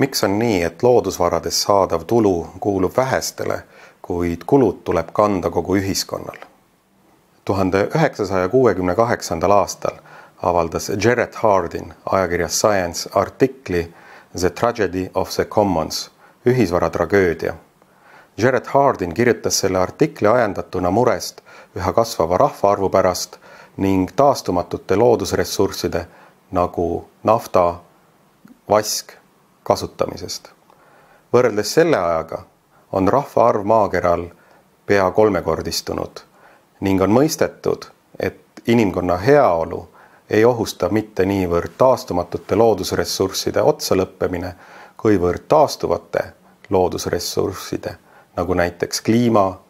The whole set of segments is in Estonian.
miks on nii, et loodusvaradest saadav tulu kuulub vähestele, kuid kulud tuleb kanda kogu ühiskonnal? tuhande üheksasaja kuuekümne kaheksandal aastal avaldas Jared Hardin ajakirjas Science artikli The Tragedy of the Commons, ühisvara tragöödia. Jared Hardin kirjutas selle artikli ajendatuna murest üha kasvava rahvaarvu pärast ning taastumatute loodusressursside nagu nafta, vask kasutamisest. võrreldes selle ajaga on rahvaarv maakeral pea kolmekordistunud ning on mõistetud, et inimkonna heaolu ei ohusta mitte niivõrd taastumatute loodusressursside otsalõppemine, kuivõrd taastuvate loodusressursside nagu näiteks kliima,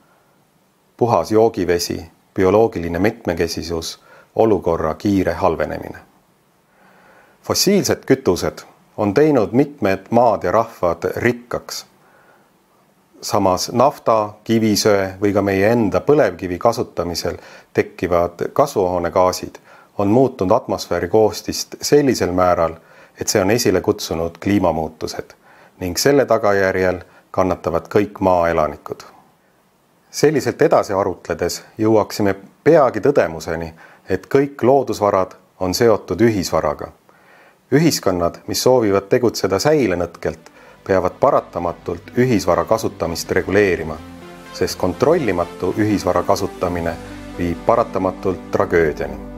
puhas joogivesi, bioloogiline mitmekesisus, olukorra kiire halvenemine. fossiilsed kütused on teinud mitmed maad ja rahvad rikkaks. samas nafta, kivisöe või ka meie enda põlevkivi kasutamisel tekkivad kasvuhoonegaasid on muutnud atmosfääri koostist sellisel määral, et see on esile kutsunud kliimamuutused ning selle tagajärjel kannatavad kõik maaelanikud. selliselt edasi arutledes jõuaksime peagi tõdemuseni, et kõik loodusvarad on seotud ühisvaraga ühiskonnad, mis soovivad tegutseda säilenõtkelt, peavad paratamatult ühisvara kasutamist reguleerima, sest kontrollimatu ühisvara kasutamine viib paratamatult tragöödiani